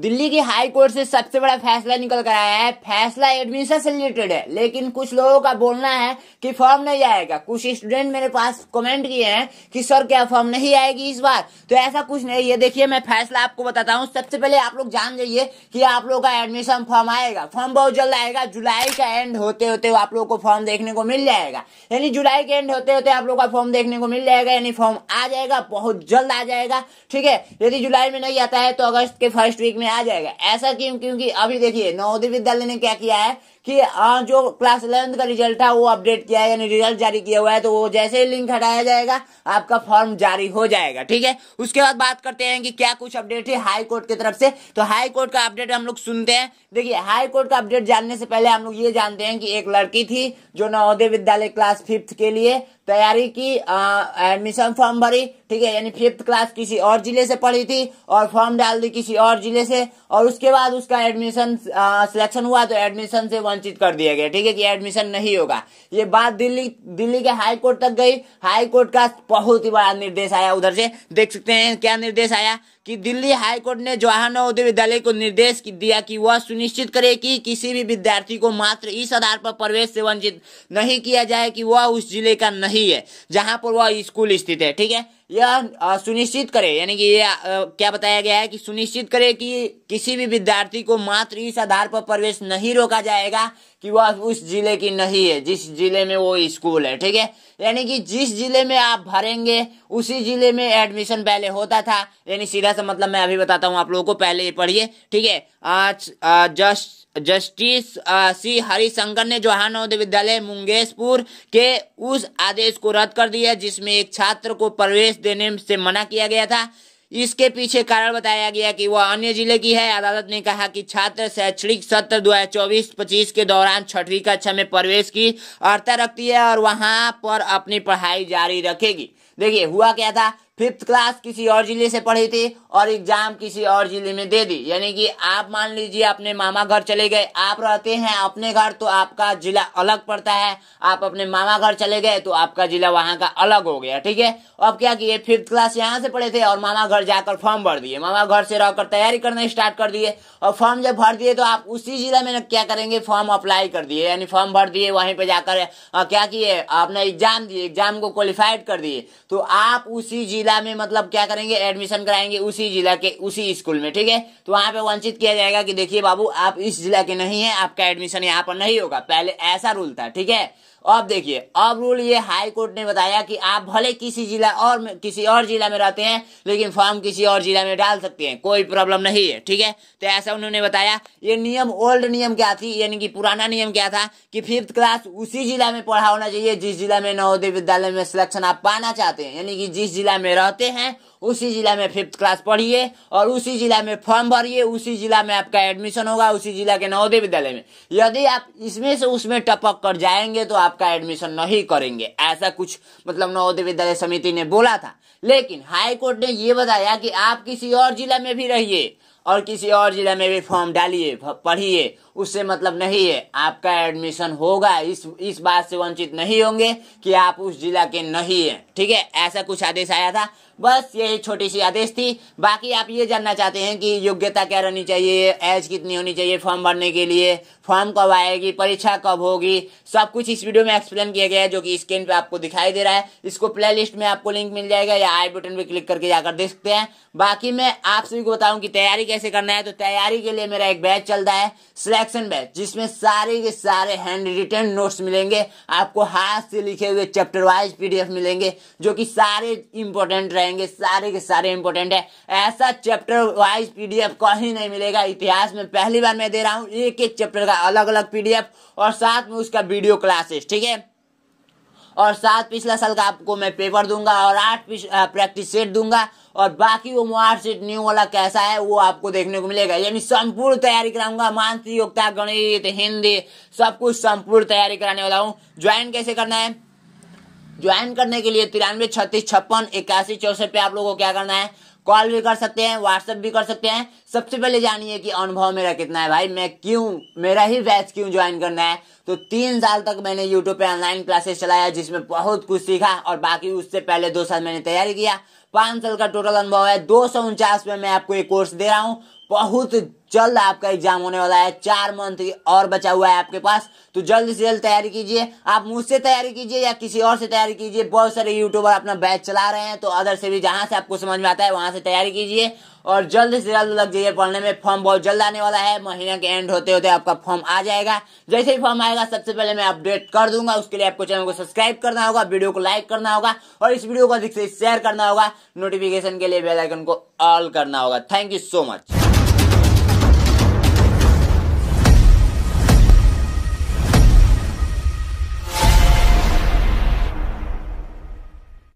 दिल्ली की high court से सबसे बड़ा फैसला निकल कर आया है फैसला एडमिशन से रिलेटेड है लेकिन कुछ लोगों का बोलना है कि फॉर्म नहीं आएगा कुछ स्टूडेंट मेरे पास कमेंट किए हैं कि सर क्या फॉर्म नहीं आएगी इस बार तो ऐसा कुछ नहीं है देखिए मैं फैसला आपको बताता हूँ सबसे पहले आप लोग जान जाइए कि आप लोगों का एडमिशन फॉर्म आएगा फॉर्म बहुत जल्द आएगा जुलाई का एंड होते होते आप लोग को फॉर्म देखने को मिल जाएगा यानी जुलाई के एंड होते होते आप लोग का फॉर्म देखने को मिल जाएगा यानी फॉर्म आ जाएगा बहुत जल्द आ जाएगा ठीक है यदि जुलाई में नहीं आता है तो अगस्त के फर्स्ट वीक में आ जाएगा ऐसा क्यों क्योंकि अभी देखिए नवोदय विद्यालय ने क्या किया है कि जो क्लास इलेवेंथ का रिजल्ट था वो अपडेट किया है यानी रिजल्ट जारी किया हुआ है तो वो जैसे ही लिंक हटाया जाएगा आपका फॉर्म जारी हो जाएगा ठीक है उसके बाद बात करते हैं कि क्या कुछ अपडेट है हाई कोर्ट की तरफ से तो हाई कोर्ट का अपडेट हम लोग सुनते हैं देखिए हाई कोर्ट का अपडेट जानने से पहले हम लोग ये जानते हैं कि एक लड़की थी जो नवोदय विद्यालय क्लास फिफ्थ के लिए तैयारी की एडमिशन फॉर्म भरी ठीक है यानी फिफ्थ क्लास किसी और जिले से पढ़ी थी और फॉर्म डाल दी किसी और जिले से और उसके बाद उसका एडमिशन सिलेक्शन हुआ तो एडमिशन से वंचित कर दिया गया ठीक है कि एडमिशन नहीं होगा ये बात दिल्ली दिल्ली के हाई कोर्ट तक गई हाई कोर्ट का बहुत ही बड़ा निर्देश आया उधर से देख सकते हैं क्या निर्देश आया कि दिल्ली हाईकोर्ट ने जवाहर नवोदय विद्यालय को निर्देश दिया कि वह सुनिश्चित करे कि किसी भी विद्यार्थी को मात्र इस आधार पर प्रवेश से वंचित नहीं किया जाए कि वह उस जिले का नहीं है जहां पर वह स्कूल स्थित है ठीक है यह सुनिश्चित करे यानी कि यह क्या बताया गया है कि सुनिश्चित करे कि किसी भी विद्यार्थी को मात्र इस आधार पर प्रवेश नहीं रोका जाएगा कि वह उस जिले की नहीं है जिस जिले में वो स्कूल है ठीक है यानी कि जिस जिले में आप भरेंगे उसी जिले में एडमिशन पहले होता था यानी सीधा सा मतलब मैं अभी बताता हूँ आप लोगों को पहले ही पढ़िए ठीक है आज जस्ट जस्टिस सी हरिशंकर ने जवाहर नवोदय विद्यालय मुंगेशपुर के उस आदेश को रद्द कर दिया जिसमें एक छात्र को प्रवेश देने से मना किया गया था इसके पीछे कारण बताया गया कि वह अन्य जिले की है अदालत ने कहा कि छात्र शैक्षणिक सत्र दो हजार चौबीस पच्चीस के दौरान छठवीं कक्षा में प्रवेश की अर्ता रखती है और वहां पर अपनी पढ़ाई जारी रखेगी देखिए हुआ क्या था फिफ्थ क्लास किसी और जिले से पढ़ी थी और एग्जाम किसी और जिले में दे दी यानी कि आप मान लीजिए अपने मामा घर चले गए आप रहते हैं अपने घर तो आपका जिला अलग पड़ता है आप अपने मामा घर चले गए तो आपका जिला वहां का अलग हो गया ठीक है अब क्या किए फिफ्थ क्लास यहाँ से पढ़े थे और मामा घर जाकर फॉर्म भर दिए मामा घर से रहकर तैयारी करना स्टार्ट कर दिए और फॉर्म जब भर दिए तो आप उसी जिला में क्या करेंगे फॉर्म अप्लाई कर दिए यानी फॉर्म भर दिए वहीं पर जाकर क्या किए अपना एग्जाम दिए एग्जाम को क्वालिफाइड कर दिए तो आप उसी जिला में मतलब क्या करेंगे एडमिशन कराएंगे उसी जिला के उसी स्कूल में ठीक है तो वहां पे वंचित किया जाएगा कि देखिए बाबू आप इस जिला के नहीं है आपका एडमिशन यहाँ पर नहीं होगा पहले ऐसा रूल था ठीक है अब देखिए अब रूल ये हाई कोर्ट ने बताया कि आप भले किसी जिला और किसी और जिला में रहते हैं लेकिन फॉर्म किसी और जिला में डाल सकते हैं कोई प्रॉब्लम नहीं है ठीक है तो ऐसा उन्होंने बताया ये नियम ओल्ड नियम क्या थी यानी कि पुराना नियम क्या था कि फिफ्थ क्लास उसी जिला में पढ़ा होना चाहिए जिस जिला में नवोदय विद्यालय में सिलेक्शन आप पाना चाहते हैं यानी कि जिस जिला में रहते हैं उसी जिला में फिफ्थ क्लास पढ़िए और उसी जिला में फॉर्म भरिए उसी जिला में आपका एडमिशन होगा उसी जिला के नवोदय विद्यालय में यदि आप इसमें से उसमें टपक कर जाएंगे तो आपका एडमिशन नहीं करेंगे ऐसा कुछ मतलब नवोदय विद्यालय समिति ने बोला था लेकिन हाईकोर्ट ने ये बताया कि आप किसी और जिला में भी रहिए और किसी और जिला में भी फॉर्म डालिए पढ़िए उससे मतलब नहीं है आपका एडमिशन होगा इस इस बात से वंचित नहीं होंगे कि आप उस जिला के नहीं हैं ठीक है ऐसा कुछ आदेश आया था बस यही छोटी सी आदेश थी बाकी आप ये जानना चाहते हैं कि योग्यता क्या रहनी चाहिए एज कितनी होनी चाहिए फॉर्म भरने के लिए फॉर्म कब आएगी परीक्षा कब होगी सब कुछ इस वीडियो में एक्सप्लेन किया गया है जो कि स्क्रीन पे आपको दिखाई दे रहा है इसको प्ले लिस्ट में आपको लिंक मिल जाएगा या आई बटन पे क्लिक करके जाकर देख सकते हैं बाकी मैं आप सभी को बताऊं कि तैयारी कैसे करना है तो तैयारी के लिए मेरा एक बैच चल रहा है सिलेक्शन बैच जिसमें सारे के सारे हैंड रिटर्न नोट्स मिलेंगे आपको हाथ से लिखे हुए चैप्टर वाइज पीडीएफ मिलेंगे जो कि सारे इंपॉर्टेंट रहेंगे सारे के सारे इंपॉर्टेंट है ऐसा चैप्टर वाइज पीडीएफ कहीं नहीं मिलेगा इतिहास में पहली बार मैं दे रहा हूँ एक एक चैप्टर का अलग अलग पीडीएफ और साथ में उसका वीडियो क्लासेस ठीक है और सात पिछला साल का आपको मैं पेपर दूंगा और आठ प्रैक्टिस सेट दूंगा और बाकी वो मार्कशीट न्यू वाला कैसा है वो आपको देखने को मिलेगा यानी संपूर्ण तैयारी कराऊंगा मानसिक योग्यता गणित हिंदी सब कुछ संपूर्ण तैयारी कराने वाला हूँ ज्वाइन कैसे करना है ज्वाइन करने के लिए तिरानवे छत्तीस छप्पन इक्यासी चौसठ पे आप लोगों को क्या करना है कॉल भी कर सकते हैं व्हाट्सएप भी कर सकते हैं सबसे पहले जानिए कि अनुभव मेरा कितना है भाई मैं क्यों मेरा ही बैच क्यों ज्वाइन करना है तो तीन साल तक मैंने यूट्यूब पे ऑनलाइन क्लासेस चलाया जिसमें बहुत कुछ सीखा और बाकी उससे पहले दो साल मैंने तैयारी किया पांच साल का टोटल अनुभव है दो सौ उनचास में मैं आपको ये कोर्स दे रहा हूँ बहुत जल्द आपका एग्जाम होने वाला है चार मंथ और बचा हुआ है आपके पास तो जल्द से जल्द तैयारी कीजिए आप मुझसे तैयारी कीजिए या किसी और से तैयारी कीजिए बहुत सारे यूट्यूबर अपना बैच चला रहे हैं तो अदर से भी जहां से आपको समझ में आता है वहां से तैयारी कीजिए और जल्द से जल्द लग जाइए पढ़ने में फॉर्म बहुत जल्द आने वाला है महीने के एंड होते होते आपका फॉर्म आ जाएगा जैसे ही फॉर्म आएगा सबसे पहले मैं अपडेट कर दूंगा उसके लिए आपको चैनल को सब्सक्राइब करना होगा वीडियो को लाइक करना होगा और इस वीडियो को अधिक से शेयर करना होगा नोटिफिकेशन के लिए बेलाइकन को ऑल करना होगा थैंक यू सो मच